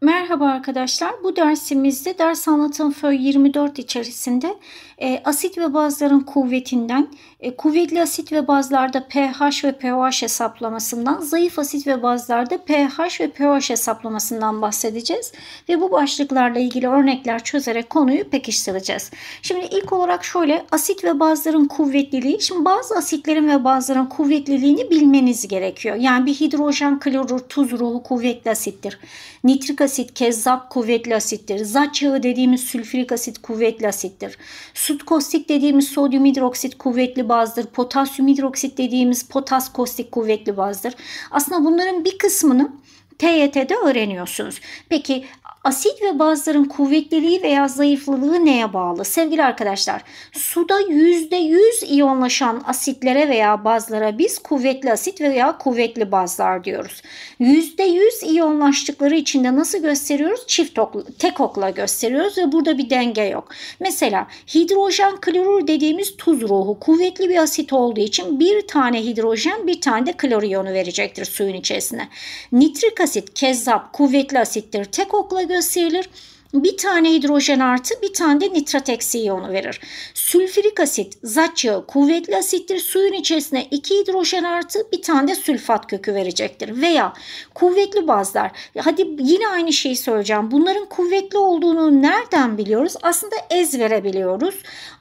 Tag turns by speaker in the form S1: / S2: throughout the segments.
S1: Merhaba arkadaşlar. Bu dersimizde ders anlatım föy 24 içerisinde e, asit ve bazların kuvvetinden, e, kuvvetli asit ve bazlarda pH ve pOH hesaplamasından, zayıf asit ve bazlarda pH ve pOH hesaplamasından bahsedeceğiz. Ve bu başlıklarla ilgili örnekler çözerek konuyu pekiştireceğiz. Şimdi ilk olarak şöyle asit ve bazların kuvvetliliği. Şimdi bazı asitlerin ve bazların kuvvetliliğini bilmeniz gerekiyor. Yani bir hidrojen klorür tuz ruhu kuvvetli asittir. Nitrik asit, kezzap kuvvetli asittir. Zaç yağı dediğimiz sülfürik asit kuvvetli asittir. Süt kostik dediğimiz sodyum hidroksit kuvvetli bazdır. Potasyum hidroksit dediğimiz potas kostik kuvvetli bazdır. Aslında bunların bir kısmını TYT'de öğreniyorsunuz. Peki Asit ve bazların kuvvetliliği veya zayıflılığı neye bağlı? Sevgili arkadaşlar suda %100 iyonlaşan asitlere veya bazlara biz kuvvetli asit veya kuvvetli bazlar diyoruz. %100 iyonlaştıkları için de nasıl gösteriyoruz? Çift ok, tek okla gösteriyoruz ve burada bir denge yok. Mesela hidrojen klorür dediğimiz tuz ruhu kuvvetli bir asit olduğu için bir tane hidrojen bir tane de klor iyonu verecektir suyun içerisine. Nitrik asit kezzap kuvvetli asittir. Tek okla gösteriyoruz gösterilir. Bir tane hidrojen artı bir tane de nitrat eksi iyonu verir. Sülfürik asit zat yağı kuvvetli asittir. Suyun içerisine iki hidrojen artı bir tane de sülfat kökü verecektir. Veya kuvvetli bazlar. Hadi yine aynı şeyi söyleyeceğim. Bunların kuvvetli olduğunu nereden biliyoruz? Aslında ez verebiliyoruz.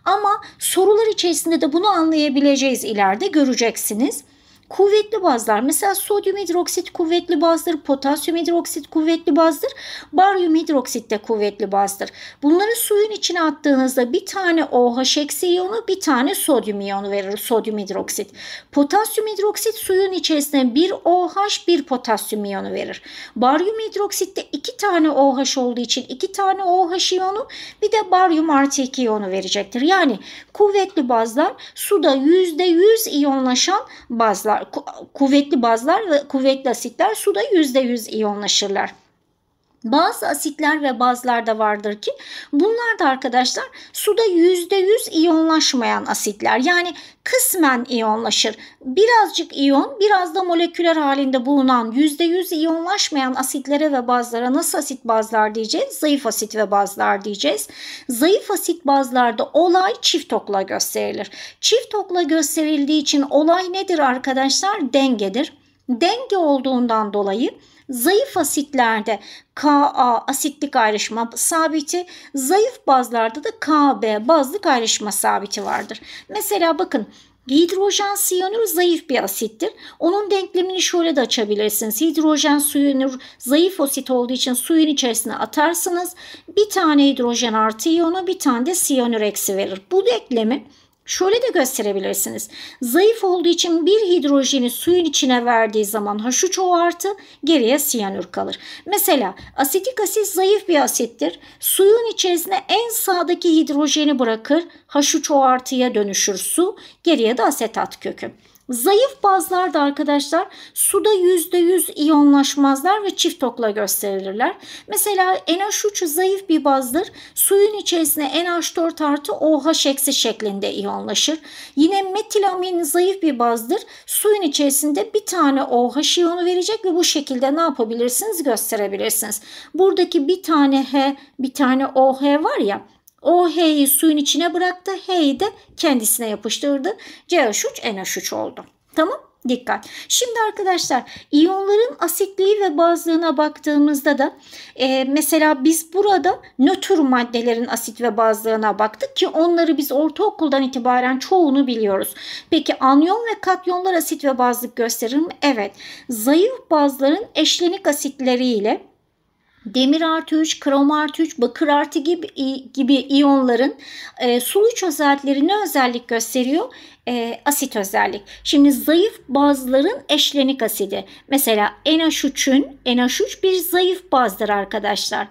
S1: Ama sorular içerisinde de bunu anlayabileceğiz ileride göreceksiniz kuvvetli bazlar. Mesela sodyum hidroksit kuvvetli bazdır, potasyum hidroksit kuvvetli bazdır, baryum hidroksit de kuvvetli bazdır. Bunları suyun içine attığınızda bir tane OH eksi iyonu, bir tane sodyum iyonu verir sodyum hidroksit. Potasyum hidroksit suyun içerisine bir OH, bir potasyum iyonu verir. Baryum de iki tane OH olduğu için iki tane OH iyonu, bir de baryum artı 2 iyonu verecektir. Yani kuvvetli bazlar suda %100 iyonlaşan bazlar kuvvetli bazlar ve kuvvetli asitler suda %100 iyonlaşırlar. Bazı asitler ve bazlar da vardır ki bunlar da arkadaşlar suda %100 iyonlaşmayan asitler. Yani kısmen iyonlaşır. Birazcık iyon biraz da moleküler halinde bulunan %100 iyonlaşmayan asitlere ve bazlara nasıl asit bazlar diyeceğiz? Zayıf asit ve bazlar diyeceğiz. Zayıf asit bazlarda olay çift okla gösterilir. Çift okla gösterildiği için olay nedir arkadaşlar? Dengedir. Denge olduğundan dolayı Zayıf asitlerde Ka asitlik ayrışma sabiti, zayıf bazlarda da Kb bazlık ayrışma sabiti vardır. Mesela bakın Hidrojen siyanür zayıf bir asittir. Onun denklemini şöyle de açabilirsiniz. Hidrojen siyanür zayıf asit olduğu için suyun içerisine atarsınız. Bir tane hidrojen artı iyonu bir tane de siyanür eksi verir. Bu denklemi Şöyle de gösterebilirsiniz. Zayıf olduğu için bir hidrojeni suyun içine verdiği zaman H3O artı geriye siyanür kalır. Mesela asetik asit zayıf bir asittir. Suyun içerisine en sağdaki hidrojeni bırakır. H3O artıya dönüşür su. Geriye de asetat kökü. Zayıf bazlar da arkadaşlar suda %100 iyonlaşmazlar ve çift okla gösterilirler. Mesela NH3 zayıf bir bazdır. Suyun içerisine NH4 artı OH eksi şeklinde iyonlaşır. Yine metilamin zayıf bir bazdır. Suyun içerisinde bir tane OH iyonu verecek ve bu şekilde ne yapabilirsiniz gösterebilirsiniz. Buradaki bir tane H bir tane OH var ya o heyi suyun içine bıraktı. H'yi de kendisine yapıştırdı. CH3 NH3 oldu. Tamam Dikkat. Şimdi arkadaşlar iyonların asitliği ve bazlığına baktığımızda da e, mesela biz burada nötr maddelerin asit ve bazlığına baktık ki onları biz ortaokuldan itibaren çoğunu biliyoruz. Peki anyon ve katyonlar asit ve bazlık gösterir mi? Evet. Zayıf bazların eşlenik asitleriyle demir artı 3, krom artı 3, bakır artı gibi, gibi iyonların e, su 3 özellik gösteriyor. E, asit özellik. Şimdi zayıf bazların eşlenik asidi. Mesela NH3'ün NH3 bir zayıf bazdır arkadaşlar.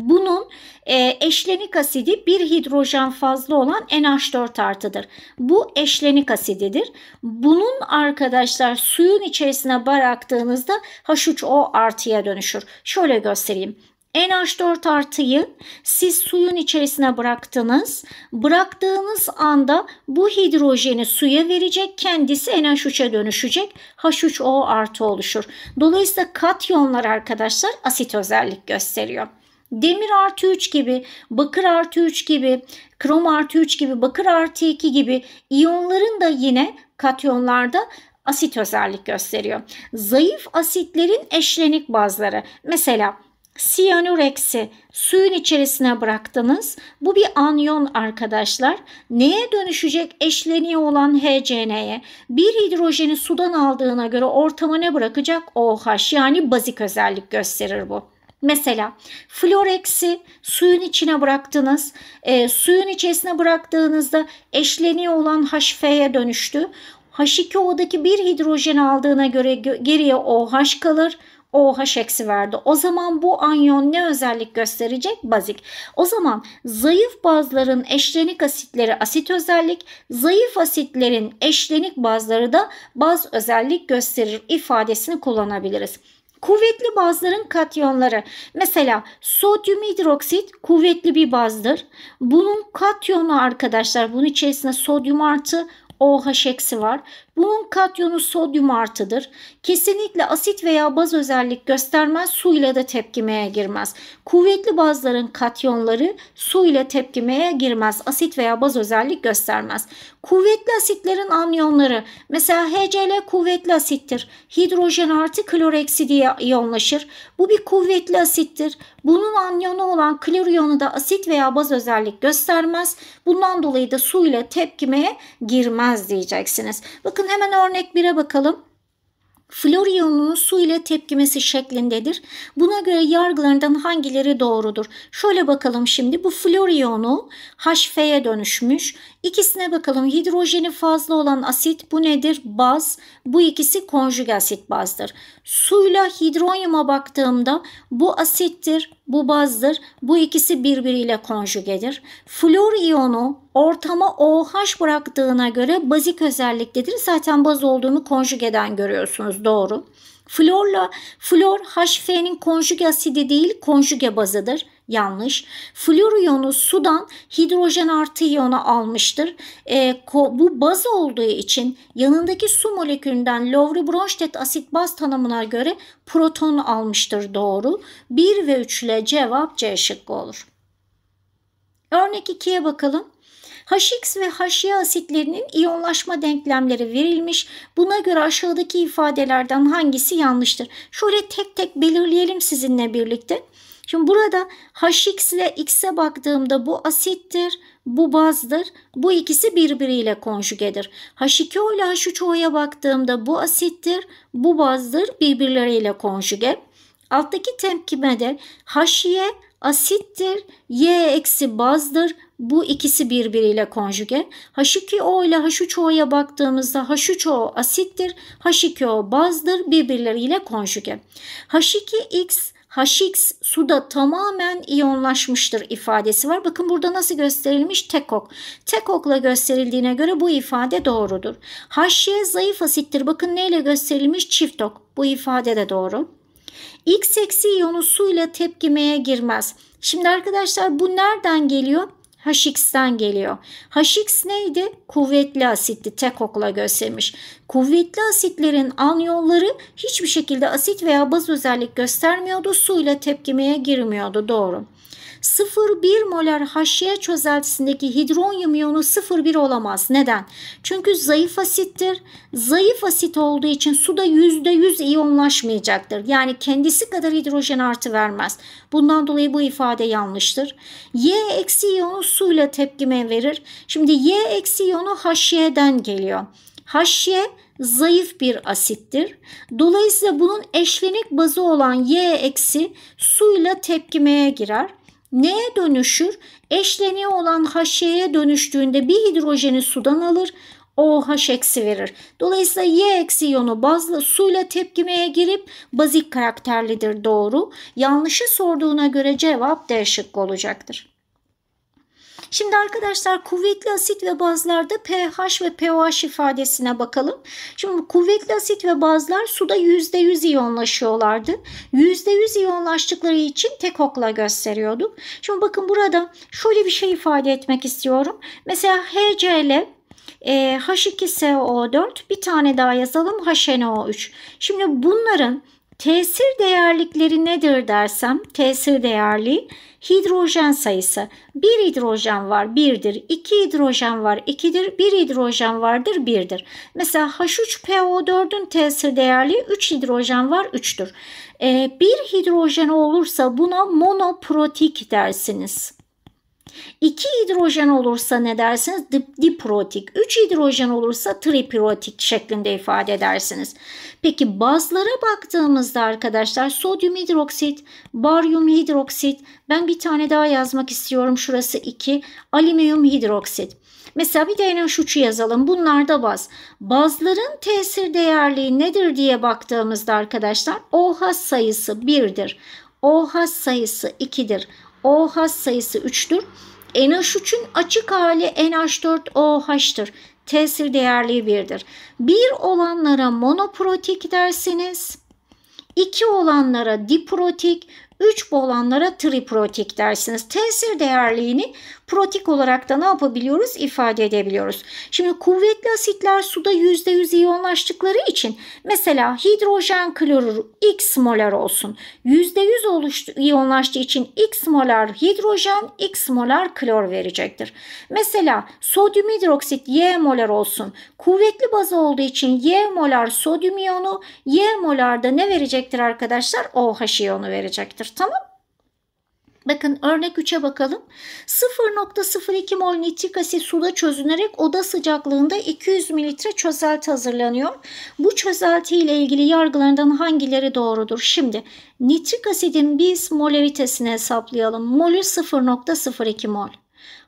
S1: Bunun e, eşlenik asidi bir hidrojen fazla olan NH4 artıdır. Bu eşlenik asididir. Bunun arkadaşlar suyun içerisine bıraktığınızda H3O artıya dönüşür. Şöyle göstereyim. NH4 artıyı siz suyun içerisine bıraktınız. Bıraktığınız anda bu hidrojeni suya verecek kendisi NH3'e dönüşecek. H3O artı oluşur. Dolayısıyla katyonlar arkadaşlar asit özellik gösteriyor demir artı 3 gibi, bakır artı 3 gibi, krom artı 3 gibi, bakır artı 2 gibi iyonların da yine katyonlarda asit özellik gösteriyor. Zayıf asitlerin eşlenik bazları. Mesela eksi suyun içerisine bıraktınız. Bu bir anyon arkadaşlar. Neye dönüşecek? Eşleniği olan HCN'ye. Bir hidrojeni sudan aldığına göre ortama ne bırakacak? OH yani bazik özellik gösterir bu. Mesela Florex'i suyun içine bıraktınız. E, suyun içerisine bıraktığınızda eşleniyor olan HF'ye dönüştü. H2O'daki bir hidrojen aldığına göre geriye OH kalır. OH eksi verdi. O zaman bu anyon ne özellik gösterecek? Bazik. O zaman zayıf bazların eşlenik asitleri asit özellik, zayıf asitlerin eşlenik bazları da baz özellik gösterir ifadesini kullanabiliriz. Kuvvetli bazların katyonları. Mesela sodyum hidroksit kuvvetli bir bazdır. Bunun katyonu arkadaşlar bunun içerisinde sodyum artı OH eksi var. Bunun katyonu sodyum artıdır. Kesinlikle asit veya baz özellik göstermez su ile de tepkimeye girmez. Kuvvetli bazların katyonları su ile tepkimeye girmez. Asit veya baz özellik göstermez. Kuvvetli asitlerin anyonları mesela HCl kuvvetli asittir. Hidrojen artı kloreksi diye iyonlaşır. Bu bir kuvvetli asittir. Bunun anyonu olan kloriyonu da asit veya baz özellik göstermez. Bundan dolayı da su ile tepkimeye girmez diyeceksiniz. Bakın Bakın hemen örnek 1'e bakalım. Florion'un su ile tepkimesi şeklindedir. Buna göre yargılarından hangileri doğrudur? Şöyle bakalım şimdi bu Florion'u HF'ye dönüşmüş. İkisine bakalım hidrojeni fazla olan asit bu nedir? Baz. Bu ikisi konjug asit bazdır. Suyla hidronyuma baktığımda bu asittir bu bazdır. Bu ikisi birbiriyle konjügedir. Flor iyonu ortama OH bıraktığına göre bazik özelliktedir. Zaten baz olduğunu konjugeden görüyorsunuz. Doğru. Florla flor HF'nin konjüge asidi değil konjuge bazıdır yanlış. Flor iyonu sudan hidrojen artı iyonu almıştır. E, bu baz olduğu için yanındaki su molekülünden Lowry Bronsted asit baz tanımına göre proton almıştır doğru. 1 ve 3 ile cevap C şıkkı olur. Örnek 2'ye bakalım. HX ve HY asitlerinin iyonlaşma denklemleri verilmiş. Buna göre aşağıdaki ifadelerden hangisi yanlıştır? Şöyle tek tek belirleyelim sizinle birlikte. Şimdi burada hx ile x'e baktığımda bu asittir, bu bazdır. Bu ikisi birbiriyle konjugedir. H2O ile H3O'ya baktığımda bu asittir, bu bazdır, birbirleriyle konjüge. Alttaki de HY asittir, Y eksi bazdır. Bu ikisi birbiriyle konjuge. H2O ile H3O'ya baktığımızda H3O asittir, H2O bazdır, birbirleriyle konjuge. H2X HX suda tamamen iyonlaşmıştır ifadesi var. Bakın burada nasıl gösterilmiş? Tekok. Tekokla gösterildiğine göre bu ifade doğrudur. HY zayıf asittir. Bakın neyle gösterilmiş? Çiftok. Bu ifade de doğru. X eksi iyonu suyla tepkimeye girmez. Şimdi arkadaşlar bu nereden geliyor? HX'den geliyor. HX neydi? Kuvvetli asitti. Tek okla göstermiş. Kuvvetli asitlerin anyonları hiçbir şekilde asit veya baz özellik göstermiyordu. Suyla tepkimeye girmiyordu. Doğru. 0,1 molar HC çözeltisindeki hidronyum iyonu 0,1 olamaz. Neden? Çünkü zayıf asittir. Zayıf asit olduğu için suda %100 iyonlaşmayacaktır. Yani kendisi kadar hidrojen artı vermez. Bundan dolayı bu ifade yanlıştır. Y eksi iyonu suyla tepkime verir. Şimdi Y eksi iyonu HC'den geliyor. HC zayıf bir asittir. Dolayısıyla bunun eşlenik bazı olan Y eksi suyla tepkimeye girer. Neye dönüşür? Eşleniği olan haşeye dönüştüğünde bir hidrojeni sudan alır, OH eksi verir. Dolayısıyla Y eksi iyonu bazla suyla tepkimeye girip bazik karakterlidir doğru. Yanlışı sorduğuna göre cevap D şıkkı olacaktır. Şimdi arkadaşlar kuvvetli asit ve bazlarda pH ve pOH ifadesine bakalım. Şimdi kuvvetli asit ve bazlar suda %100 iyonlaşıyorlardı. %100 iyonlaştıkları için tek okla gösteriyorduk. Şimdi bakın burada şöyle bir şey ifade etmek istiyorum. Mesela HCl e, H2SO4 bir tane daha yazalım HNO3. Şimdi bunların Tesir değerlikleri nedir dersem tesir değerli hidrojen sayısı. Bir hidrojen var birdir, iki hidrojen var ikidir, bir hidrojen vardır birdir. Mesela H3PO4'ün tesir değerli 3 hidrojen var 3'tür. Ee, bir hidrojen olursa buna monoprotik dersiniz. 2 hidrojen olursa ne dersiniz? Diprotik. 3 hidrojen olursa tripirotik şeklinde ifade edersiniz. Peki bazlara baktığımızda arkadaşlar sodyum hidroksit, baryum hidroksit. Ben bir tane daha yazmak istiyorum. Şurası 2. Alüminyum hidroksit. Mesela bir de NH3'ü yazalım. Bunlar da baz. Bazların tesir değerliği nedir diye baktığımızda arkadaşlar OH sayısı 1'dir. OH sayısı 2'dir. OH sayısı 3'tür. NH3'ün açık hali NH4OH'tır. Tesir değerli 1'dir. 1 olanlara monoprotik dersiniz. 2 olanlara diprotik, 3 olanlara triprotik dersiniz. Tesir değerliğini protik olarak da ne yapabiliyoruz? ifade edebiliyoruz. Şimdi kuvvetli asitler suda %100 iyonlaştıkları için mesela hidrojen klorür x molar olsun. %100 oluştu, iyonlaştığı için x molar hidrojen, x molar klor verecektir. Mesela sodyum hidroksit y molar olsun. Kuvvetli baz olduğu için y molar sodyum iyonu, y molar da ne verecektir arkadaşlar? OH iyonu verecektir. Tamam Bakın örnek 3'e bakalım. 0.02 mol nitrik asit suda çözünerek oda sıcaklığında 200 mililitre çözelti hazırlanıyor. Bu çözelti ile ilgili yargılarından hangileri doğrudur? Şimdi nitrik asidin biz molaritesini hesaplayalım. Molü 0.02 mol.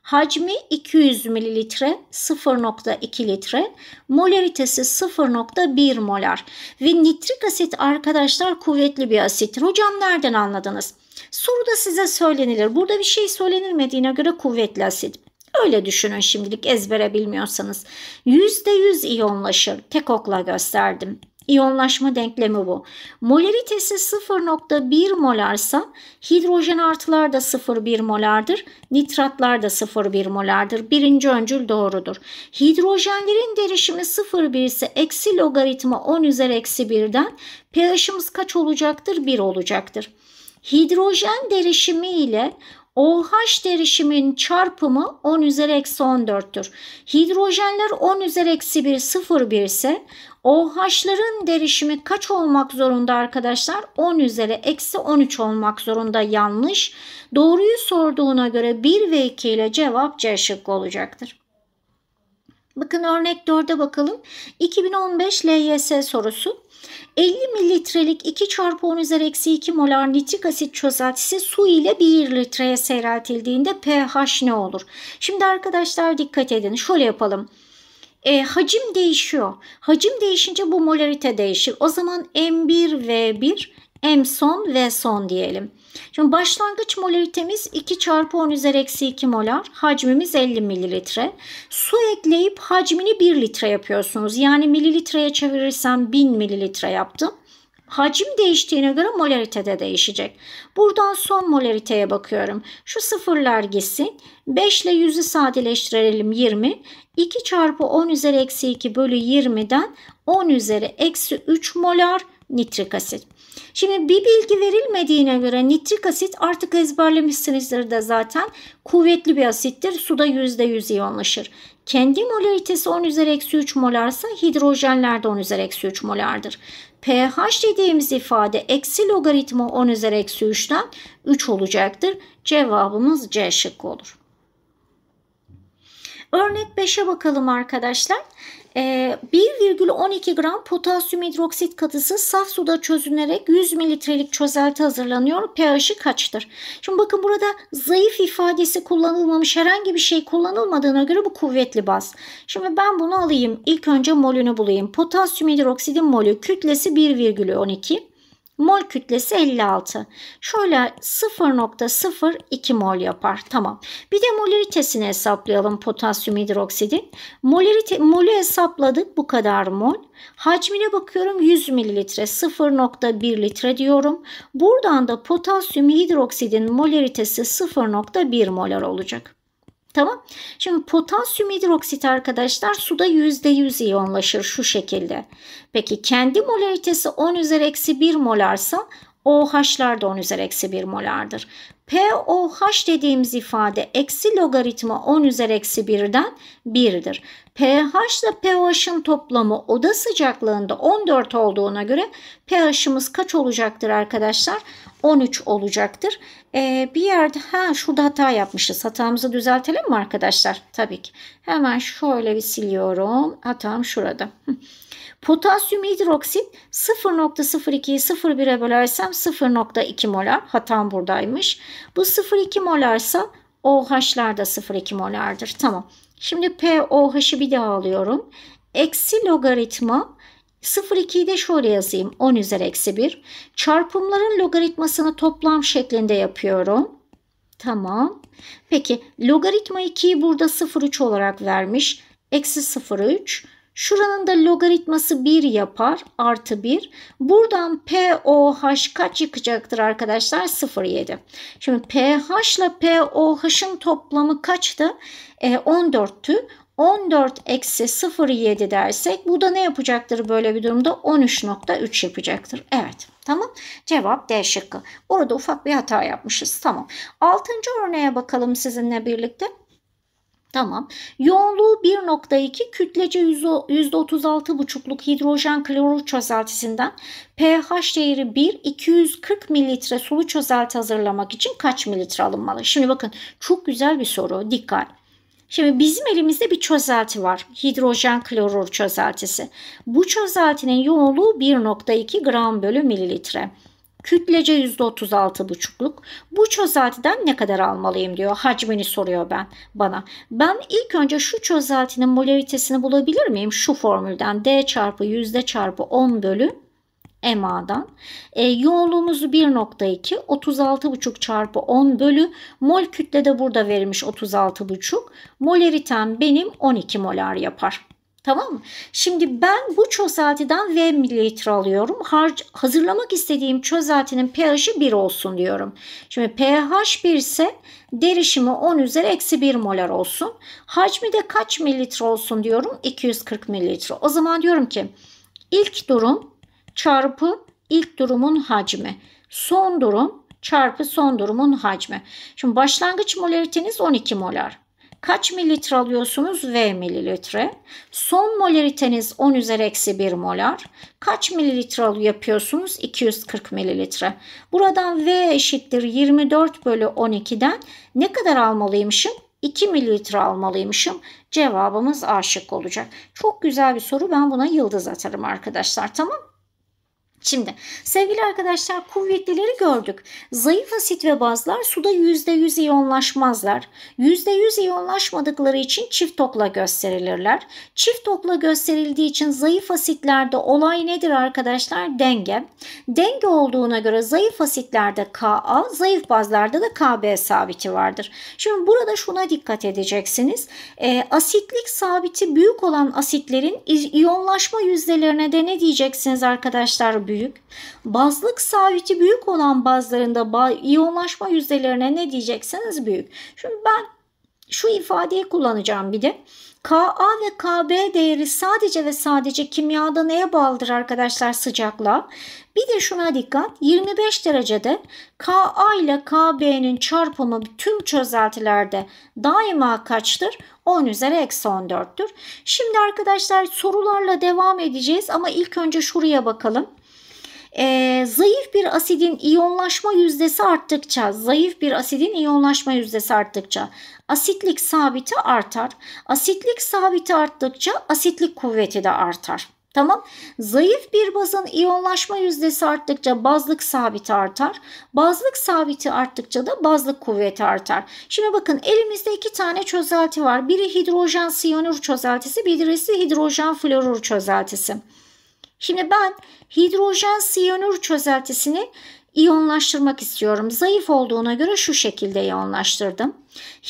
S1: Hacmi 200 mililitre 0.2 litre molaritesi 0.1 molar ve nitrik asit arkadaşlar kuvvetli bir asittir. Hocam nereden anladınız? Soru da size söylenilir. Burada bir şey söylenilmediğine göre kuvvetli asit. Öyle düşünün şimdilik ezbere bilmiyorsanız. %100 iyonlaşır. Tek okla gösterdim. İyonlaşma denklemi bu. Molaritesi 0.1 molarsa hidrojen artılar da 0.1 molardır, nitratlar da 0.1 molardır. Birinci öncül doğrudur. Hidrojenlerin derişimi 0.1 ise eksi logaritma 10 üzeri eksi 1'den pH'imiz kaç olacaktır? 1 olacaktır. Hidrojen derişimi ile OH derişimin çarpımı 10 üzeri eksi 14'tür. Hidrojenler 10 üzeri eksi 1 0 1 ise OH'ların derişimi kaç olmak zorunda arkadaşlar? 10 üzeri eksi 13 olmak zorunda yanlış. Doğruyu sorduğuna göre 1 ve 2 ile cevap C şıkkı olacaktır. Bakın örnek 4'e bakalım. 2015 LYS sorusu. 50 mililitrelik 2 çarpı 10 üzeri eksi 2 molar nitrik asit çözeltisi su ile 1 litreye seyreltildiğinde pH ne olur? Şimdi arkadaşlar dikkat edin şöyle yapalım. E, hacim değişiyor. Hacim değişince bu molarite değişir. O zaman M1 V1 M son V son diyelim. Şimdi başlangıç molaritemiz 2 çarpı 10 üzeri eksi 2 molar. Hacmimiz 50 mililitre. Su ekleyip hacmini 1 litre yapıyorsunuz. Yani mililitreye çevirirsem 1000 mililitre yaptım. Hacim değiştiğine göre molarite de değişecek. Buradan son molariteye bakıyorum. Şu sıfırlar gitsin. 5 ile 100'ü sadeleştirelim 20. 2 çarpı 10 üzeri eksi 2 bölü 20'den 10 üzeri eksi 3 molar nitrik asit. Şimdi bir bilgi verilmediğine göre nitrik asit artık ezberlemişsinizdir de zaten kuvvetli bir asittir. Suda %100 iyonlaşır. Kendi molaritesi 10 üzeri eksi 3 molarsa hidrojenlerde 10 üzeri eksi 3 molardır. pH dediğimiz ifade eksi logaritma 10 üzeri eksi 3'ten 3 olacaktır. Cevabımız C şıkkı olur. Örnek 5'e bakalım arkadaşlar. 1,12 ee, gram potasyum hidroksit katısı saf suda çözünerek 100 mililitrelik çözelti hazırlanıyor. pH'i kaçtır? Şimdi bakın burada zayıf ifadesi kullanılmamış herhangi bir şey kullanılmadığına göre bu kuvvetli baz. Şimdi ben bunu alayım. İlk önce molünü bulayım. Potasyum hidroksidin molü kütlesi 1,12. Mol kütlesi 56. Şöyle 0.02 mol yapar. Tamam. Bir de molaritesini hesaplayalım potasyum hidroksidin. Molarite, molü hesapladık bu kadar mol. Hacmine bakıyorum 100 mililitre 0.1 litre diyorum. Buradan da potasyum hidroksidin molaritesi 0.1 molar olacak. Tamam. Şimdi potasyum hidroksit arkadaşlar suda %100 iyonlaşır şu şekilde. Peki kendi molaritesi 10 üzeri eksi 1 molarsa OH'lar da 10 üzeri eksi 1 molardır. POH dediğimiz ifade eksi logaritma 10 üzeri eksi 1'den 1'dir. pH ile pOH'ın toplamı oda sıcaklığında 14 olduğuna göre pH'ımız kaç olacaktır arkadaşlar? 13 olacaktır. Ee, bir yerde ha şurada hata yapmışız. Hatamızı düzeltelim mi arkadaşlar? Tabii ki. Hemen şöyle bir siliyorum. Hatam şurada. Potasyum hidroksit 0.02'yi 0.1'e bölersem 0.2 molar. Hatam buradaymış. Bu 0.2 molarsa OH'lar da 0.2 molardır. Tamam. Şimdi POH'ı bir daha alıyorum. Eksi logaritma 0,2'yi de şöyle yazayım. 10 üzeri eksi 1. Çarpımların logaritmasını toplam şeklinde yapıyorum. Tamam. Peki logaritma 2'yi burada 0,3 olarak vermiş. Eksi 0,3. Şuranın da logaritması 1 yapar. Artı 1. Buradan POH kaç yıkacaktır arkadaşlar? 0,7. Şimdi PH ile POH'ın toplamı kaçtı? E, 14'tü. 14 eksi 0,7 dersek bu da ne yapacaktır böyle bir durumda? 13.3 yapacaktır. Evet tamam cevap D şıkkı. Orada ufak bir hata yapmışız tamam. Altıncı örneğe bakalım sizinle birlikte. Tamam. Yoğunluğu 1.2 kütlece %36,5'luk hidrojen klorür çözeltisinden pH değeri 1 240 mililitre sulu çözelti hazırlamak için kaç mililitre alınmalı? Şimdi bakın çok güzel bir soru. Dikkat. Şimdi bizim elimizde bir çözelti var. Hidrojen klorür çözeltisi. Bu çözeltinin yoğunluğu 1.2 gram bölü mililitre. Kütlece %36,5'luk. Bu çözeltiden ne kadar almalıyım diyor. Hacmini soruyor ben bana. Ben ilk önce şu çözeltinin molaritesini bulabilir miyim? Şu formülden D çarpı yüzde çarpı 10 bölü EMA'dan. E, yoğunluğumuzu 1.2 36,5 çarpı 10 bölü mol kütle de burada verilmiş 36,5. Mol eritem benim 12 molar yapar. Tamam mı? Şimdi ben bu çözeltiden V mililitre alıyorum. Har hazırlamak istediğim çözeltinin pH'i 1 olsun diyorum. Şimdi pH 1 ise derişimi 10 üzeri eksi 1 molar olsun. Hacmi de kaç mililitre olsun diyorum? 240 mililitre. O zaman diyorum ki ilk durum çarpı ilk durumun hacmi. Son durum çarpı son durumun hacmi. Şimdi başlangıç molariteniz 12 molar. Kaç mililitre alıyorsunuz? V mililitre. Son molariteniz 10 üzeri eksi 1 molar. Kaç mililitre yapıyorsunuz? 240 mililitre. Buradan V eşittir 24 bölü 12'den ne kadar almalıymışım? 2 mililitre almalıymışım. Cevabımız aşık olacak. Çok güzel bir soru. Ben buna yıldız atarım arkadaşlar. Tamam Şimdi sevgili arkadaşlar kuvvetlileri gördük. Zayıf asit ve bazlar suda %100 iyonlaşmazlar. %100 iyonlaşmadıkları için çift tokla gösterilirler. Çift tokla gösterildiği için zayıf asitlerde olay nedir arkadaşlar? Denge. Denge olduğuna göre zayıf asitlerde Ka, zayıf bazlarda da Kb sabiti vardır. Şimdi burada şuna dikkat edeceksiniz. E, asitlik sabiti büyük olan asitlerin iyonlaşma yüzdelerine de ne diyeceksiniz arkadaşlar? büyük. Bazlık sabiti büyük olan bazlarında iyonlaşma yüzdelerine ne diyeceksiniz büyük. Şimdi ben şu ifadeyi kullanacağım bir de. Ka ve Kb değeri sadece ve sadece kimyada neye bağlıdır arkadaşlar sıcaklığa? Bir de şuna dikkat. 25 derecede Ka ile Kb'nin çarpımı tüm çözeltilerde daima kaçtır? 10 üzeri eksi 14'tür. Şimdi arkadaşlar sorularla devam edeceğiz ama ilk önce şuraya bakalım. E, zayıf bir asidin iyonlaşma yüzdesi arttıkça, zayıf bir asidin iyonlaşma yüzdesi arttıkça asitlik sabiti artar. Asitlik sabiti arttıkça asitlik kuvveti de artar. Tamam. Zayıf bir bazın iyonlaşma yüzdesi arttıkça bazlık sabiti artar. Bazlık sabiti arttıkça da bazlık kuvveti artar. Şimdi bakın elimizde iki tane çözelti var. Biri hidrojen siyanür çözeltisi, birisi hidrojen florür çözeltisi. Şimdi ben hidrojen siyanür çözeltisini iyonlaştırmak istiyorum. Zayıf olduğuna göre şu şekilde iyonlaştırdım.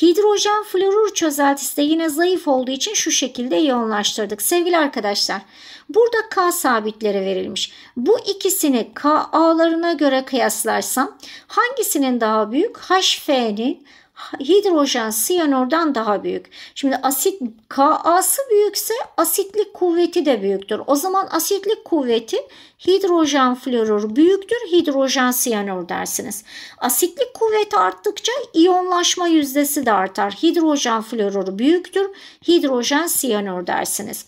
S1: Hidrojen florür çözeltisi de yine zayıf olduğu için şu şekilde iyonlaştırdık. Sevgili arkadaşlar burada K sabitleri verilmiş. Bu ikisini KA'larına göre kıyaslarsam hangisinin daha büyük? HF'nin hidrojen siyanürden daha büyük. Şimdi asit Ka'sı büyükse asitlik kuvveti de büyüktür. O zaman asitlik kuvveti hidrojen florür büyüktür, hidrojen siyanür dersiniz. Asitlik kuvveti arttıkça iyonlaşma yüzdesi de artar. Hidrojen florür büyüktür, hidrojen siyanür dersiniz.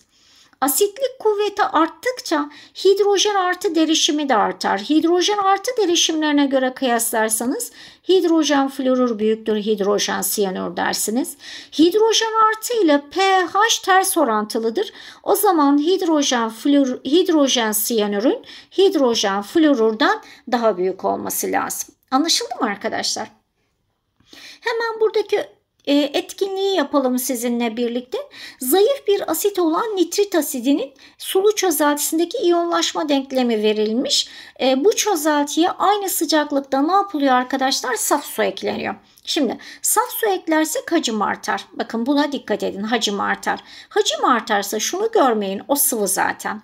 S1: Asitlik kuvveti arttıkça hidrojen artı derişimi de artar. Hidrojen artı derişimlerine göre kıyaslarsanız hidrojen florür büyüktür hidrojen siyanür dersiniz. Hidrojen artı ile pH ters orantılıdır. O zaman hidrojen florür, hidrojen siyanürün hidrojen florürden daha büyük olması lazım. Anlaşıldı mı arkadaşlar? Hemen buradaki ee, etkinliği yapalım sizinle birlikte. Zayıf bir asit olan nitrit asidinin sulu çözeltisindeki iyonlaşma denklemi verilmiş. Ee, bu çözeltiye aynı sıcaklıkta ne yapılıyor arkadaşlar? Saf su ekleniyor. Şimdi saf su eklerse hacim artar. Bakın buna dikkat edin hacim artar. Hacim artarsa şunu görmeyin o sıvı zaten.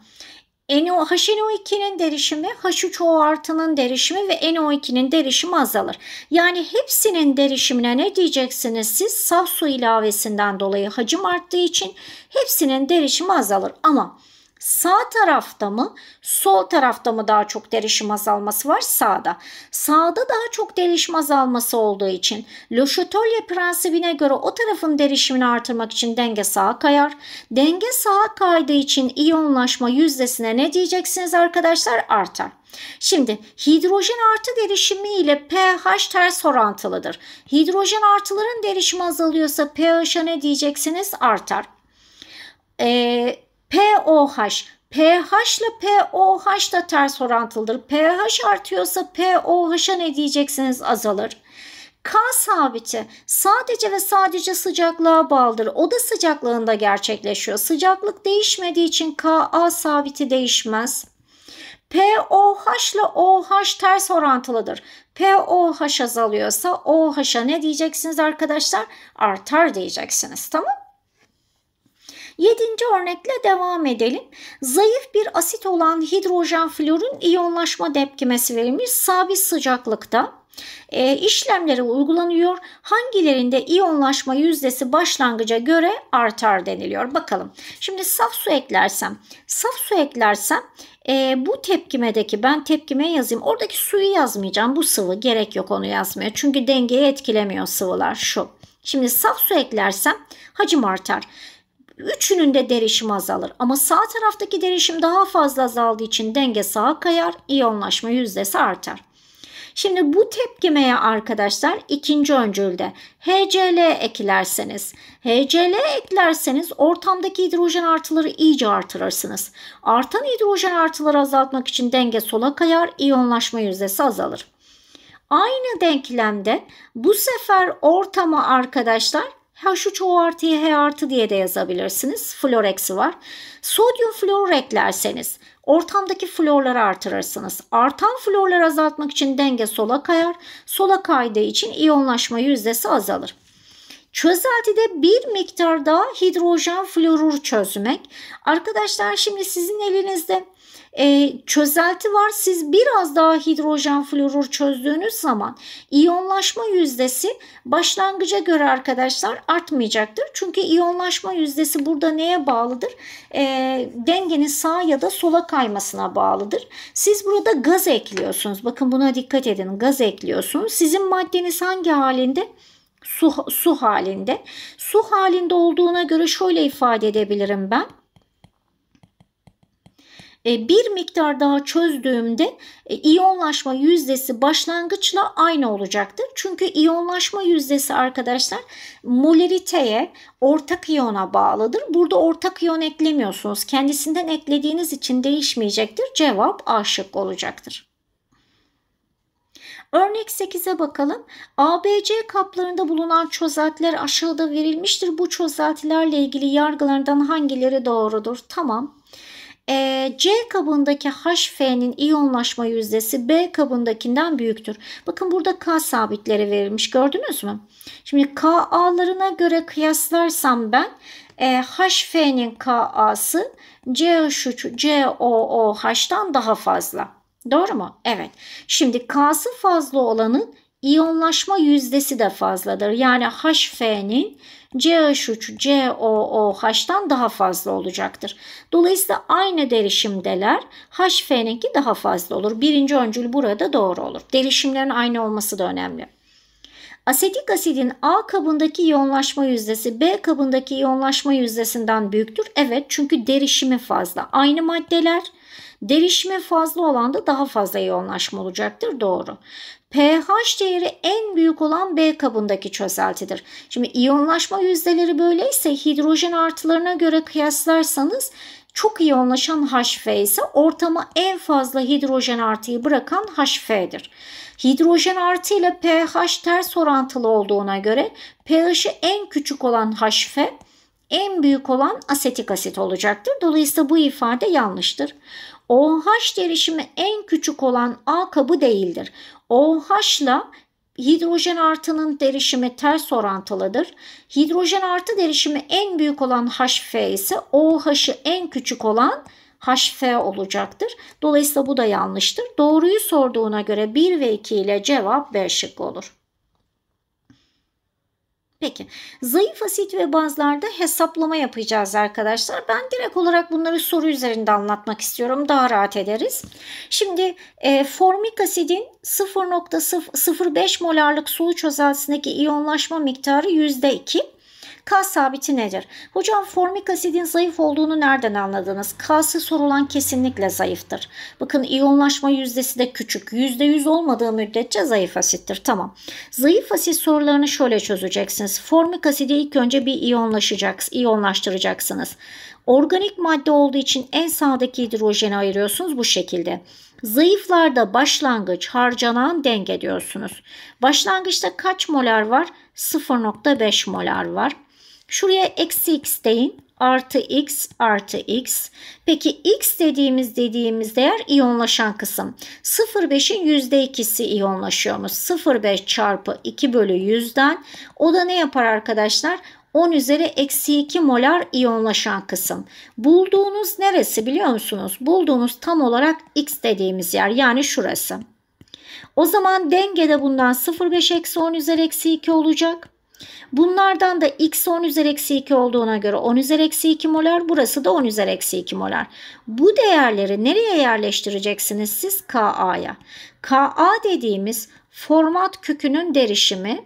S1: HNO2'nin derişimi, H3O artının derişimi ve NO2'nin derişimi azalır. Yani hepsinin derişimine ne diyeceksiniz siz? Saf su ilavesinden dolayı hacim arttığı için hepsinin derişimi azalır. Ama Sağ tarafta mı, sol tarafta mı daha çok derişim azalması var? Sağda. Sağda daha çok derişim azalması olduğu için Le Chatelier prensibine göre o tarafın derişimini artırmak için denge sağa kayar. Denge sağa kaydığı için iyonlaşma yüzdesine ne diyeceksiniz arkadaşlar? Artar. Şimdi hidrojen artı derişimi ile pH ters orantılıdır. Hidrojen artıların derişimi azalıyorsa pH'a ne diyeceksiniz? Artar. Eee POH. pH ile POH da ters orantılıdır. pH artıyorsa POH'a ne diyeceksiniz azalır. K sabiti sadece ve sadece sıcaklığa bağlıdır. Oda sıcaklığında gerçekleşiyor. Sıcaklık değişmediği için Ka sabiti değişmez. POH ile OH ters orantılıdır. POH azalıyorsa OH'a ne diyeceksiniz arkadaşlar? Artar diyeceksiniz tamam Yedinci örnekle devam edelim. Zayıf bir asit olan hidrojen florun iyonlaşma tepkimesi verilmiş sabit sıcaklıkta e, işlemlere uygulanıyor. Hangilerinde iyonlaşma yüzdesi başlangıca göre artar deniliyor. Bakalım. Şimdi saf su eklersem, saf su eklersem e, bu tepkimedeki ben tepkime yazayım. Oradaki suyu yazmayacağım. Bu sıvı gerek yok onu yazmaya. Çünkü dengeyi etkilemiyor sıvılar şu. Şimdi saf su eklersem hacim artar. Üçünün de derişimi azalır ama sağ taraftaki derişim daha fazla azaldığı için denge sağa kayar, iyonlaşma yüzdesi artar. Şimdi bu tepkimeye arkadaşlar ikinci öncülde HCl eklerseniz, HCl eklerseniz ortamdaki hidrojen artıları iyice artırırsınız. Artan hidrojen artıları azaltmak için denge sola kayar, iyonlaşma yüzdesi azalır. Aynı denklemde bu sefer ortama arkadaşlar Ha şu çoğu artı H artı diye de yazabilirsiniz. Flor eksi var. Sodyum florur eklerseniz ortamdaki florları artırırsınız. Artan florları azaltmak için denge sola kayar. Sola kaydığı için iyonlaşma yüzdesi azalır. Çözeltide bir miktar daha hidrojen florur çözmek. Arkadaşlar şimdi sizin elinizde e, çözelti var. Siz biraz daha hidrojen florür çözdüğünüz zaman iyonlaşma yüzdesi başlangıca göre arkadaşlar artmayacaktır. Çünkü iyonlaşma yüzdesi burada neye bağlıdır? E, dengenin sağa ya da sola kaymasına bağlıdır. Siz burada gaz ekliyorsunuz. Bakın buna dikkat edin. Gaz ekliyorsunuz. Sizin maddeniz hangi halinde? Su, su halinde. Su halinde olduğuna göre şöyle ifade edebilirim ben e, bir miktar daha çözdüğümde e, iyonlaşma yüzdesi başlangıçla aynı olacaktır. Çünkü iyonlaşma yüzdesi arkadaşlar moleriteye ortak iyona bağlıdır. Burada ortak iyon eklemiyorsunuz. Kendisinden eklediğiniz için değişmeyecektir. Cevap A şık olacaktır. Örnek 8'e bakalım. ABC kaplarında bulunan çözeltiler aşağıda verilmiştir. Bu çözeltilerle ilgili yargılardan hangileri doğrudur? Tamam. E, C kabındaki HF'nin iyonlaşma yüzdesi B kabındakinden büyüktür. Bakın burada K sabitleri verilmiş gördünüz mü? Şimdi KA'larına göre kıyaslarsam ben e, HF'nin KA'sı COOH'dan daha fazla. Doğru mu? Evet. Şimdi K'sı fazla olanın iyonlaşma yüzdesi de fazladır. Yani HF'nin CH3 COOH'dan daha fazla olacaktır. Dolayısıyla aynı derişimdeler HF'ninki daha fazla olur. Birinci öncül burada doğru olur. Derişimlerin aynı olması da önemli. Asetik asidin A kabındaki yoğunlaşma yüzdesi B kabındaki yoğunlaşma yüzdesinden büyüktür. Evet çünkü derişimi fazla. Aynı maddeler derişimi fazla olan da daha fazla yoğunlaşma olacaktır. Doğru pH değeri en büyük olan B kabındaki çözeltidir. Şimdi iyonlaşma yüzdeleri böyleyse hidrojen artılarına göre kıyaslarsanız çok iyonlaşan HF ise ortama en fazla hidrojen artıyı bırakan HF'dir. Hidrojen artı ile pH ters orantılı olduğuna göre pH'i en küçük olan HF en büyük olan asetik asit olacaktır. Dolayısıyla bu ifade yanlıştır. OH derişimi en küçük olan A kabı değildir. OH'la hidrojen artının derişimi ters orantılıdır. Hidrojen artı derişimi en büyük olan HF ise OH'ı en küçük olan HF olacaktır. Dolayısıyla bu da yanlıştır. Doğruyu sorduğuna göre 1 ve 2 ile cevap B şıkkı olur. Peki zayıf asit ve bazlarda hesaplama yapacağız arkadaşlar. Ben direkt olarak bunları soru üzerinde anlatmak istiyorum. Daha rahat ederiz. Şimdi e, formik asidin 0.05 molarlık soğuç çözeltisindeki iyonlaşma miktarı %2. Kas sabiti nedir? Hocam formik asidin zayıf olduğunu nereden anladınız? Kası sorulan kesinlikle zayıftır. Bakın iyonlaşma yüzdesi de küçük. yüzde yüz olmadığı müddetçe zayıf asittir. Tamam. Zayıf asit sorularını şöyle çözeceksiniz. Formik asidi ilk önce bir iyonlaşacaksınız, iyonlaştıracaksınız. Organik madde olduğu için en sağdaki hidrojeni ayırıyorsunuz bu şekilde. Zayıflarda başlangıç harcanan denge diyorsunuz. Başlangıçta kaç molar var? 0.5 molar var. Şuraya eksi x deyin. Artı x artı x. Peki x dediğimiz dediğimiz değer iyonlaşan kısım. 0,5'in %2'si iyonlaşıyormuş. 0,5 çarpı 2 bölü 100'den. O da ne yapar arkadaşlar? 10 üzeri eksi 2 molar iyonlaşan kısım. Bulduğunuz neresi biliyor musunuz? Bulduğunuz tam olarak x dediğimiz yer yani şurası. O zaman dengede bundan 0,5 eksi 10 üzeri eksi 2 olacak. Bunlardan da x 10 üzeri eksi 2 olduğuna göre 10 üzeri eksi 2 molar burası da 10 üzeri eksi 2 molar. Bu değerleri nereye yerleştireceksiniz siz? KA'ya. KA dediğimiz format kökünün derişimi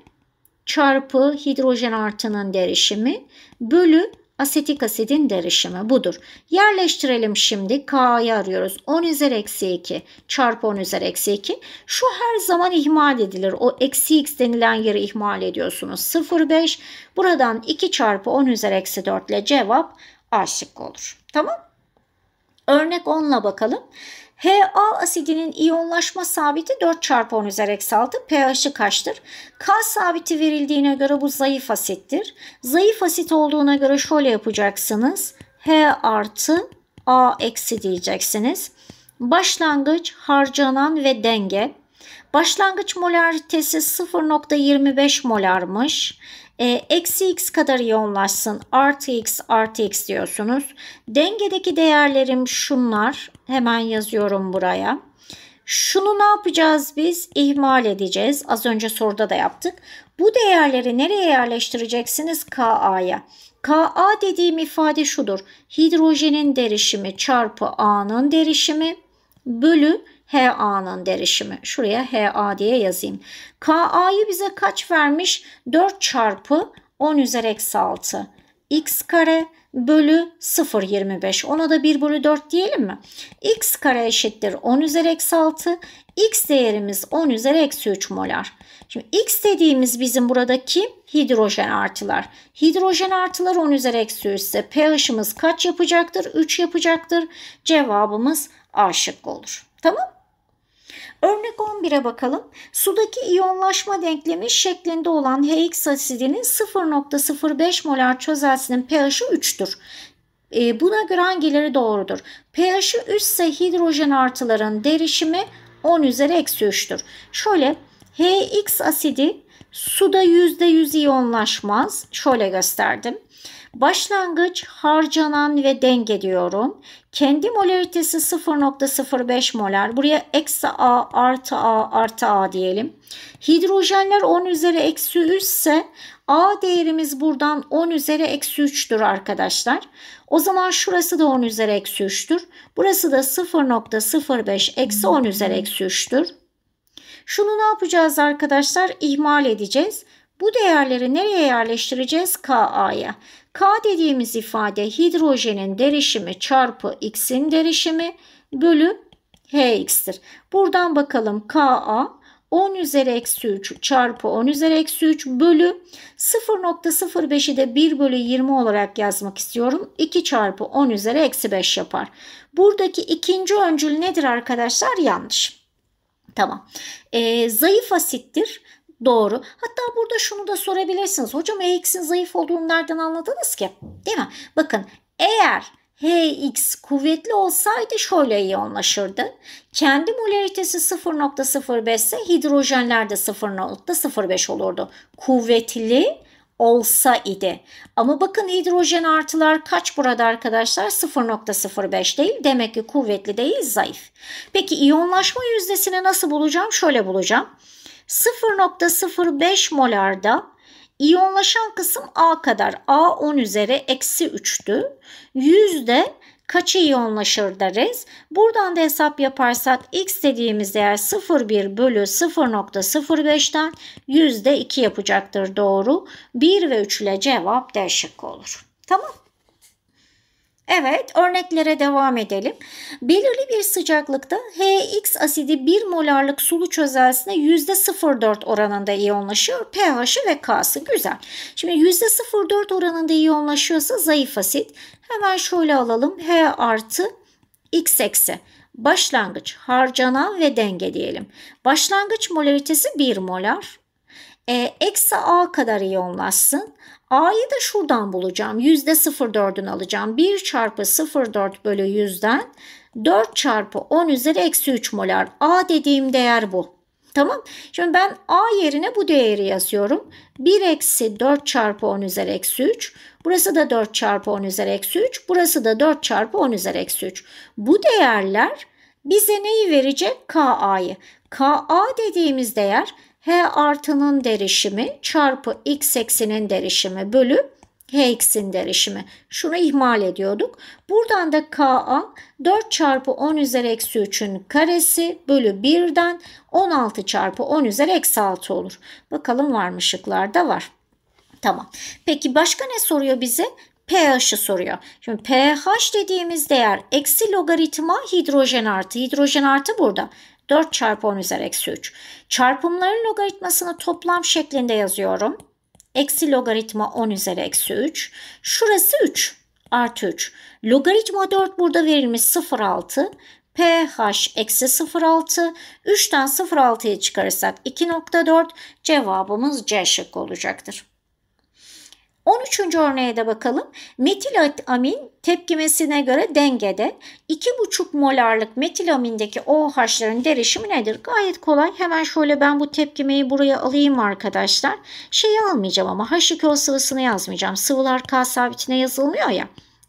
S1: çarpı hidrojen artının derişimi bölü Asetik asidin derişimi budur. Yerleştirelim şimdi. K'yı arıyoruz. 10 üzeri eksi 2 çarpı 10 üzeri eksi 2. Şu her zaman ihmal edilir. O eksi x denilen yeri ihmal ediyorsunuz. 0,5. Buradan 2 çarpı 10 üzeri eksi 4 ile cevap A olur. Tamam. Örnek 10'la bakalım. HA asidinin iyonlaşma sabiti 4 çarpı 10 üzeri eksi 6 pH'i kaçtır? K sabiti verildiğine göre bu zayıf asittir. Zayıf asit olduğuna göre şöyle yapacaksınız. H artı A eksi diyeceksiniz. Başlangıç, harcanan ve denge. Başlangıç molaritesi 0.25 molarmış. E, eksi x kadar iyonlaşsın. Artı x artı x diyorsunuz. Dengedeki değerlerim şunlar. Hemen yazıyorum buraya. Şunu ne yapacağız biz? İhmal edeceğiz. Az önce soruda da yaptık. Bu değerleri nereye yerleştireceksiniz? Ka'ya. Ka dediğim ifade şudur. Hidrojenin derişimi çarpı A'nın derişimi bölü HA'nın derişimi. Şuraya HA diye yazayım. KA'yı bize kaç vermiş? 4 çarpı 10 üzeri eksi 6. X kare bölü 0.25. Ona da 1 bölü 4 diyelim mi? x kare eşittir 10 üzeri eksi 6. x değerimiz 10 üzeri eksi 3 molar. Şimdi x dediğimiz bizim buradaki hidrojen artılar. Hidrojen artılar 10 üzeri eksi 3 ise pH'ımız kaç yapacaktır? 3 yapacaktır. Cevabımız A şıkkı olur. Tamam Örnek 11'e bakalım. Sudaki iyonlaşma denklemi şeklinde olan HX asidinin 0.05 molar çözelsinin pH'ı 3'tür. E, ee, buna göre hangileri doğrudur? pH'i 3 ise hidrojen artıların derişimi 10 üzeri eksi 3'tür. Şöyle HX asidi suda %100 iyonlaşmaz. Şöyle gösterdim. Başlangıç harcanan ve denge diyorum. Kendi molaritesi 0.05 molar. Buraya eksi A artı A artı A diyelim. Hidrojenler 10 üzeri eksi 3 ise A değerimiz buradan 10 üzeri eksi 3'tür arkadaşlar. O zaman şurası da 10 üzeri eksi 3'tür. Burası da 0.05 eksi 10 üzeri eksi 3'tür. Şunu ne yapacağız arkadaşlar? İhmal edeceğiz. Bu değerleri nereye yerleştireceğiz? Ka'ya. K dediğimiz ifade hidrojenin derişimi çarpı x'in derişimi bölü hx'tir. Buradan bakalım Ka 10 üzeri eksi 3 çarpı 10 üzeri eksi 3 bölü 0.05'i de 1 bölü 20 olarak yazmak istiyorum. 2 çarpı 10 üzeri eksi 5 yapar. Buradaki ikinci öncül nedir arkadaşlar? Yanlış. Tamam. Ee, zayıf asittir. Doğru. Hatta burada şunu da sorabilirsiniz. Hocam EX'in zayıf olduğunu nereden anladınız ki? Değil mi? Bakın eğer HX kuvvetli olsaydı şöyle iyonlaşırdı. Kendi molaritesi 0.05 ise hidrojenler de 0.05 olurdu. Kuvvetli olsa idi. Ama bakın hidrojen artılar kaç burada arkadaşlar? 0.05 değil. Demek ki kuvvetli değil zayıf. Peki iyonlaşma yüzdesini nasıl bulacağım? Şöyle bulacağım. 0.05 molarda iyonlaşan kısım A kadar. A 10 üzeri eksi 3'tü. Yüzde kaç iyonlaşır deriz. Buradan da hesap yaparsak x dediğimiz değer 0,1 bölü 0.05'ten %2 yapacaktır doğru. 1 ve 3 ile cevap D şıkkı olur. Tamam. Evet, örneklere devam edelim. Belirli bir sıcaklıkta HX asidi 1 molarlık sulu çözelsine %04 oranında iyonlaşıyor. pH'i ve K'sı güzel. Şimdi %04 oranında iyonlaşıyorsa zayıf asit. Hemen şöyle alalım. H artı X eksi. Başlangıç, harcanan ve denge diyelim. Başlangıç molaritesi 1 molar. E, eksi A kadar iyonlaşsın. A'yı da şuradan bulacağım. %04'ün alacağım. 1 çarpı 0,4 bölü 100'den 4 çarpı 10 üzeri eksi 3 molar. A dediğim değer bu. Tamam. Şimdi ben A yerine bu değeri yazıyorum. 1 eksi 4 çarpı 10 üzeri eksi 3. Burası da 4 çarpı 10 üzeri eksi 3. Burası da 4 çarpı 10 üzeri eksi 3. Bu değerler bize neyi verecek? KA'yı. KA dediğimiz değer h artının derişimi çarpı x eksinin derişimi bölü h x'in derişimi. Şunu ihmal ediyorduk. Buradan da ka 4 çarpı 10 üzeri eksi 3'ün karesi bölü 1'den 16 çarpı 10 üzeri eksi 6 olur. Bakalım var mı şıklarda var. Tamam. Peki başka ne soruyor bize? pH'ı soruyor. Şimdi pH dediğimiz değer eksi logaritma hidrojen artı. Hidrojen artı burada. 4 çarpı 10 üzeri eksi 3. Çarpımların logaritmasını toplam şeklinde yazıyorum. Eksi logaritma 10 üzeri eksi 3. Şurası 3 artı 3. Logaritma 4 burada verilmiş 0,6. pH eksi 0,6. 3'ten 0,6'yı çıkarırsak 2,4 cevabımız C şıkkı olacaktır. 13. örneğe de bakalım. Metilamin tepkimesine göre dengede 2,5 molarlık metilamindeki OH'ların derişimi nedir? Gayet kolay. Hemen şöyle ben bu tepkimeyi buraya alayım arkadaşlar. Şeyi almayacağım ama H2O sıvısını yazmayacağım. Sıvılar K sabitine yazılmıyor ya.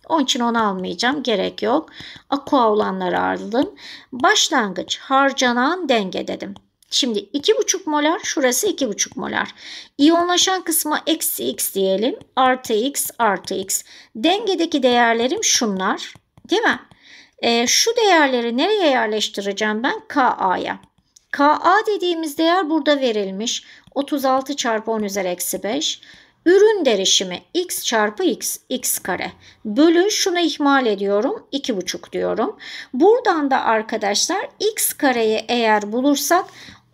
S1: Onun için onu almayacağım. Gerek yok. Aqua olanları aldım. Başlangıç harcanan denge dedim. Şimdi 2,5 molar şurası 2,5 molar. İyonlaşan kısma eksi x diyelim. Artı x artı x. Dengedeki değerlerim şunlar. Değil mi? E, şu değerleri nereye yerleştireceğim ben? KA'ya. KA dediğimiz değer burada verilmiş. 36 çarpı 10 üzeri eksi 5. Ürün derişimi x çarpı x, x kare. Bölü şunu ihmal ediyorum. 2,5 diyorum. Buradan da arkadaşlar x kareyi eğer bulursak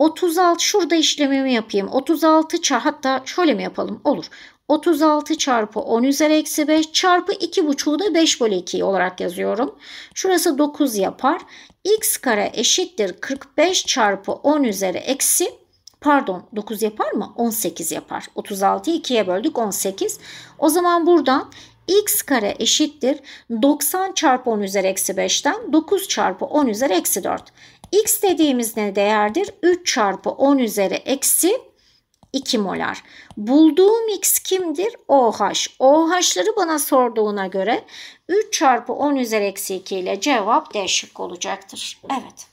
S1: 36 şurada işlemimi yapayım. 36 çarpı hatta şöyle mi yapalım? Olur. 36 çarpı 10 üzeri eksi 5 çarpı 2 2,5'u da 5 bölü 2 olarak yazıyorum. Şurası 9 yapar. x kare eşittir 45 çarpı 10 üzeri eksi pardon 9 yapar mı? 18 yapar. 36'yı 2'ye böldük 18. O zaman buradan x kare eşittir 90 çarpı 10 üzeri eksi 5'ten 9 çarpı 10 üzeri eksi 4 x dediğimiz ne değerdir? 3 çarpı 10 üzeri eksi 2 molar. Bulduğum x kimdir? OH. OH'ları bana sorduğuna göre 3 çarpı 10 üzeri eksi 2 ile cevap D şıkkı olacaktır. Evet.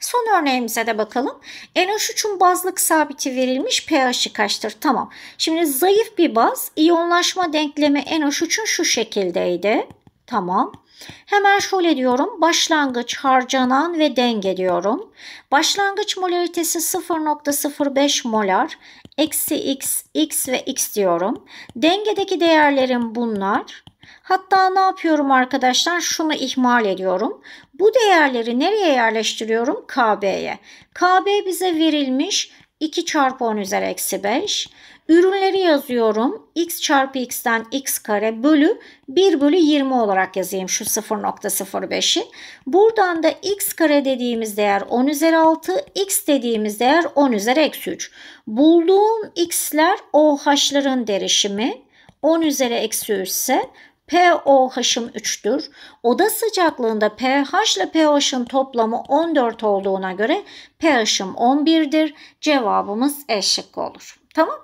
S1: Son örneğimize de bakalım. NH3'ün bazlık sabiti verilmiş pH'i kaçtır? Tamam. Şimdi zayıf bir baz. İyonlaşma denklemi NH3'ün şu şekildeydi. Tamam. Hemen şöyle diyorum. Başlangıç harcanan ve denge diyorum. Başlangıç molaritesi 0.05 molar. Eksi x, x ve x diyorum. Dengedeki değerlerim bunlar. Hatta ne yapıyorum arkadaşlar? Şunu ihmal ediyorum. Bu değerleri nereye yerleştiriyorum? KB'ye. KB bize verilmiş 2 çarpı 10 üzeri eksi 5. Ürünleri yazıyorum. x çarpı x'ten x kare bölü 1 bölü 20 olarak yazayım şu 0.05'i. Buradan da x kare dediğimiz değer 10 üzeri 6, x dediğimiz değer 10 üzeri eksi 3. Bulduğum x'ler OH'ların derişimi. 10 üzeri eksi 3 ise pOH'ım 3'tür. Oda sıcaklığında pH ile pOH'ın toplamı 14 olduğuna göre pH'ım 11'dir. Cevabımız E olur. Tamam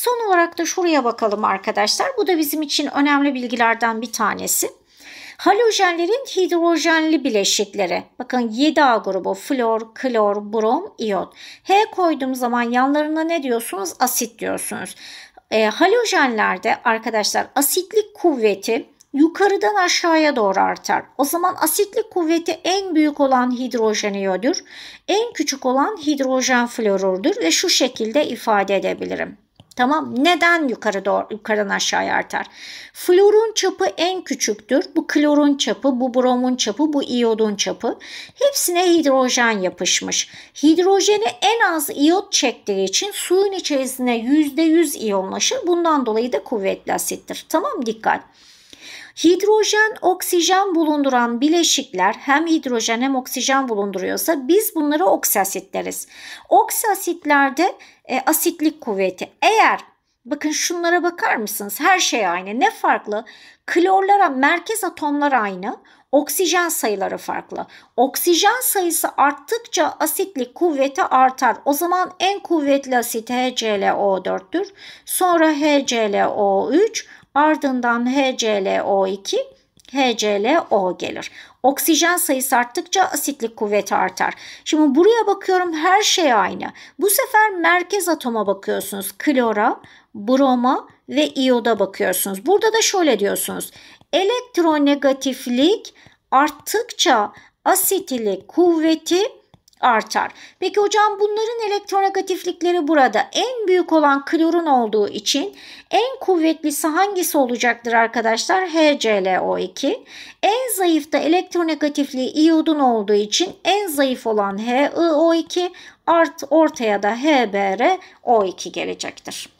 S1: Son olarak da şuraya bakalım arkadaşlar. Bu da bizim için önemli bilgilerden bir tanesi. Halojenlerin hidrojenli bileşikleri. Bakın 7A grubu flor, klor, brom, iyon. H koyduğum zaman yanlarına ne diyorsunuz? Asit diyorsunuz. E, halojenlerde arkadaşlar asitlik kuvveti yukarıdan aşağıya doğru artar. O zaman asitlik kuvveti en büyük olan hidrojen iyodür. En küçük olan hidrojen florürdür ve şu şekilde ifade edebilirim. Tamam neden yukarı doğru yukarıdan aşağıya artar? Florun çapı en küçüktür. Bu klorun çapı, bu bromun çapı, bu iyodun çapı. Hepsine hidrojen yapışmış. Hidrojeni en az iyot çektiği için suyun içerisine %100 iyonlaşır. Bundan dolayı da kuvvetli asittir. Tamam dikkat. Hidrojen, oksijen bulunduran bileşikler hem hidrojen hem oksijen bulunduruyorsa biz bunlara oksiasit deriz. Oksiasitlerde e, asitlik kuvveti. Eğer bakın şunlara bakar mısınız? Her şey aynı. Ne farklı? Klorlara merkez atomlar aynı. Oksijen sayıları farklı. Oksijen sayısı arttıkça asitlik kuvveti artar. O zaman en kuvvetli asit HClO4'tür. Sonra HClO3, Ardından HClO2, HClO gelir. Oksijen sayısı arttıkça asitlik kuvveti artar. Şimdi buraya bakıyorum her şey aynı. Bu sefer merkez atoma bakıyorsunuz. Klora, broma ve iyoda bakıyorsunuz. Burada da şöyle diyorsunuz. Elektronegatiflik arttıkça asitlik kuvveti artar. Peki hocam bunların elektronegatiflikleri burada en büyük olan klorun olduğu için en kuvvetlisi hangisi olacaktır arkadaşlar? HClO2. En zayıf da elektronegatifliği iyodun olduğu için en zayıf olan HIO2 art ortaya da HBrO2 gelecektir.